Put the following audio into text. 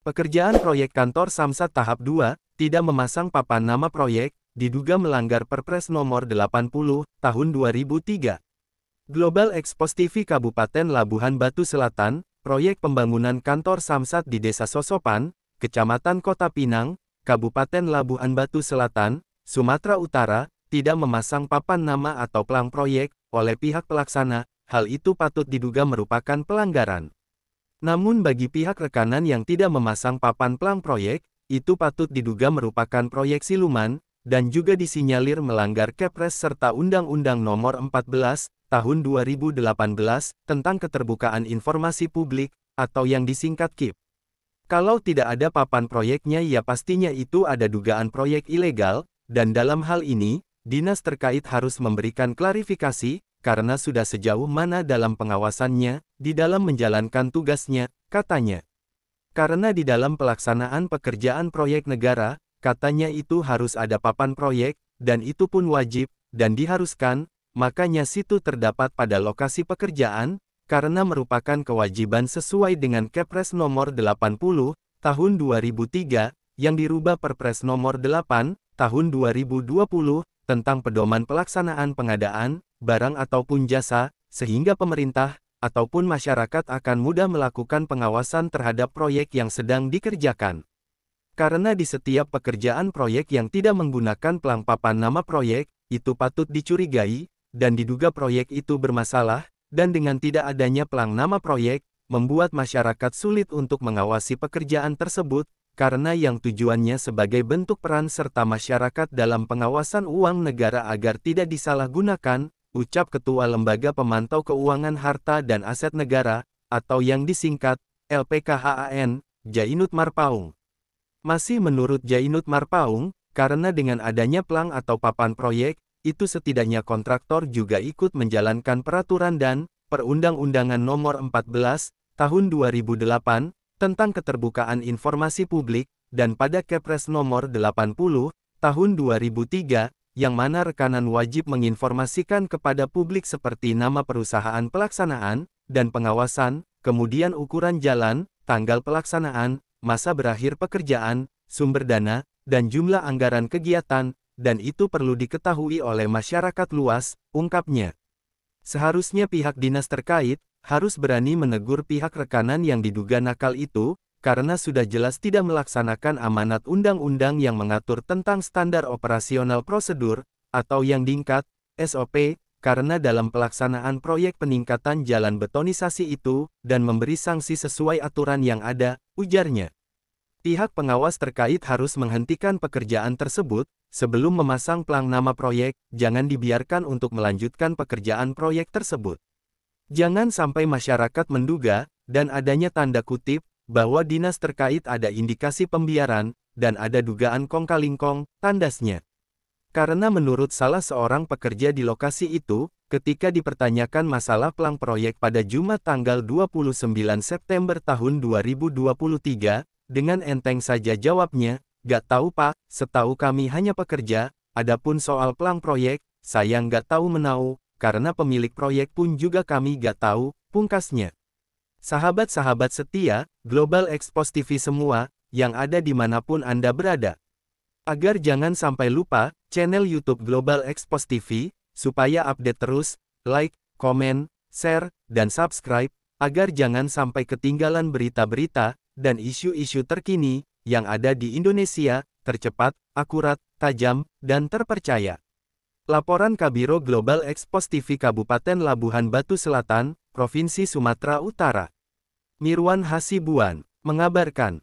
Pekerjaan proyek kantor Samsat tahap 2, tidak memasang papan nama proyek, diduga melanggar Perpres nomor 80, tahun 2003. Global Expos TV Kabupaten Labuhan Batu Selatan, proyek pembangunan kantor Samsat di Desa Sosopan, Kecamatan Kota Pinang, Kabupaten Labuhan Batu Selatan, Sumatera Utara, tidak memasang papan nama atau pelang proyek, oleh pihak pelaksana, hal itu patut diduga merupakan pelanggaran. Namun bagi pihak rekanan yang tidak memasang papan pelang proyek, itu patut diduga merupakan proyek siluman, dan juga disinyalir melanggar Kepres serta Undang-Undang Nomor 14 Tahun 2018 tentang Keterbukaan Informasi Publik, atau yang disingkat KIP. Kalau tidak ada papan proyeknya ya pastinya itu ada dugaan proyek ilegal, dan dalam hal ini, dinas terkait harus memberikan klarifikasi, karena sudah sejauh mana dalam pengawasannya, di dalam menjalankan tugasnya, katanya. Karena di dalam pelaksanaan pekerjaan proyek negara, katanya itu harus ada papan proyek, dan itu pun wajib, dan diharuskan, makanya situ terdapat pada lokasi pekerjaan, karena merupakan kewajiban sesuai dengan Kepres nomor 80, tahun 2003, yang dirubah Perpres nomor 8, tahun 2020, tentang pedoman pelaksanaan pengadaan, barang ataupun jasa, sehingga pemerintah, ataupun masyarakat akan mudah melakukan pengawasan terhadap proyek yang sedang dikerjakan. Karena di setiap pekerjaan proyek yang tidak menggunakan pelang papan nama proyek, itu patut dicurigai, dan diduga proyek itu bermasalah, dan dengan tidak adanya pelang nama proyek, membuat masyarakat sulit untuk mengawasi pekerjaan tersebut, karena yang tujuannya sebagai bentuk peran serta masyarakat dalam pengawasan uang negara agar tidak disalahgunakan, ucap Ketua Lembaga Pemantau Keuangan Harta dan Aset Negara, atau yang disingkat, LPKHAN, Jainut Marpaung. Masih menurut Jainut Marpaung, karena dengan adanya pelang atau papan proyek, itu setidaknya kontraktor juga ikut menjalankan peraturan dan perundang-undangan nomor 14 tahun 2008 tentang keterbukaan informasi publik dan pada Kepres nomor 80 tahun 2003 yang mana rekanan wajib menginformasikan kepada publik seperti nama perusahaan pelaksanaan, dan pengawasan, kemudian ukuran jalan, tanggal pelaksanaan, masa berakhir pekerjaan, sumber dana, dan jumlah anggaran kegiatan, dan itu perlu diketahui oleh masyarakat luas, ungkapnya. Seharusnya pihak dinas terkait, harus berani menegur pihak rekanan yang diduga nakal itu, karena sudah jelas tidak melaksanakan amanat undang-undang yang mengatur tentang standar operasional prosedur, atau yang diingkat SOP, karena dalam pelaksanaan proyek peningkatan jalan betonisasi itu, dan memberi sanksi sesuai aturan yang ada, ujarnya. Pihak pengawas terkait harus menghentikan pekerjaan tersebut, sebelum memasang pelang nama proyek, jangan dibiarkan untuk melanjutkan pekerjaan proyek tersebut. Jangan sampai masyarakat menduga, dan adanya tanda kutip, bahwa dinas terkait ada indikasi pembiaran, dan ada dugaan kongkalingkong, tandasnya. Karena menurut salah seorang pekerja di lokasi itu, ketika dipertanyakan masalah pelang proyek pada Jumat tanggal 29 September tahun 2023, dengan enteng saja jawabnya, gak tahu pak, setahu kami hanya pekerja, adapun soal pelang proyek, saya gak tahu menau, karena pemilik proyek pun juga kami gak tahu, pungkasnya. Sahabat-sahabat setia, Global Expos TV semua, yang ada dimanapun Anda berada. Agar jangan sampai lupa, channel YouTube Global Expos TV, supaya update terus, like, komen, share, dan subscribe, agar jangan sampai ketinggalan berita-berita, dan isu-isu terkini, yang ada di Indonesia, tercepat, akurat, tajam, dan terpercaya. Laporan Kabiro Global Expos TV Kabupaten Labuhan Batu Selatan, Provinsi Sumatera Utara. Mirwan Hasibuan, mengabarkan,